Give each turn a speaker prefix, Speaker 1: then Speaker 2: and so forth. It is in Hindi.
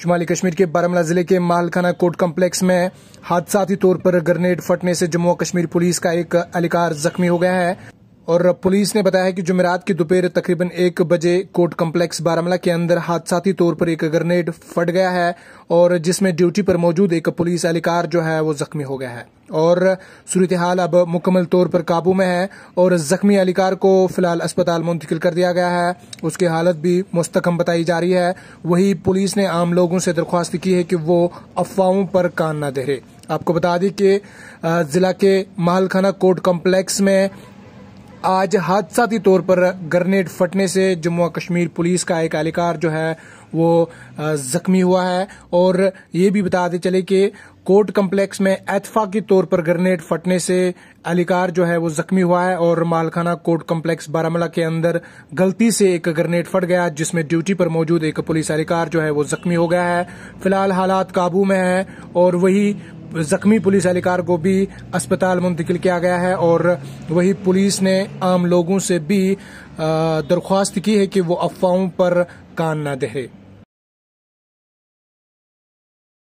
Speaker 1: शुमाली कश्मीर के बारामूला जिले के मालखाना कोर्ट कम्प्लेक्स में हादसाती तौर पर ग्रेनेड फटने से जम्मू कश्मीर पुलिस का एक अलिकार जख्मी हो गया है और पुलिस ने बताया कि जुमेरात की दोपहर तकरीबन एक बजे कोर्ट कम्प्लेक्स बारामला के अंदर हादसाती तौर पर एक ग्रेनेड फट गया है और जिसमें ड्यूटी पर मौजूद एक पुलिस एहलकार जो है वो जख्मी हो गया है और सूरत हाल अब मुकम्मल तौर पर काबू में है और जख्मी एहलकार को फिलहाल अस्पताल मुंतकिल कर दिया गया है उसकी हालत भी मुस्तकम बताई जा रही है वही पुलिस ने आम लोगों से दरख्वास्त की है कि वो अफवाहों पर कान न रहे आपको बता दें कि जिला के महलखाना कोर्ट कम्प्लेक्स में आज हादसाती तौर पर ग्रनेड फटने से जम्मू कश्मीर पुलिस का एक एहलकार जो है वो जख्मी हुआ है और ये भी बताते चले कि कोर्ट कम्प्लेक्स में के तौर पर ग्रनेड फटने से एहलकार जो है वो जख्मी हुआ है और मालखाना कोर्ट कम्प्लेक्स बारामूला के अंदर गलती से एक ग्रेनेड फट गया जिसमें ड्यूटी पर मौजूद एक पुलिस एहलकार जो है वो जख्मी हो गया है फिलहाल हालात काबू में है और वही जख्मी पुलिस एहलकार को भी अस्पताल मुंतकिल किया गया है और वही पुलिस ने आम लोगों से भी दरख्वास्त की है कि वो अफवाहों पर कान न दहे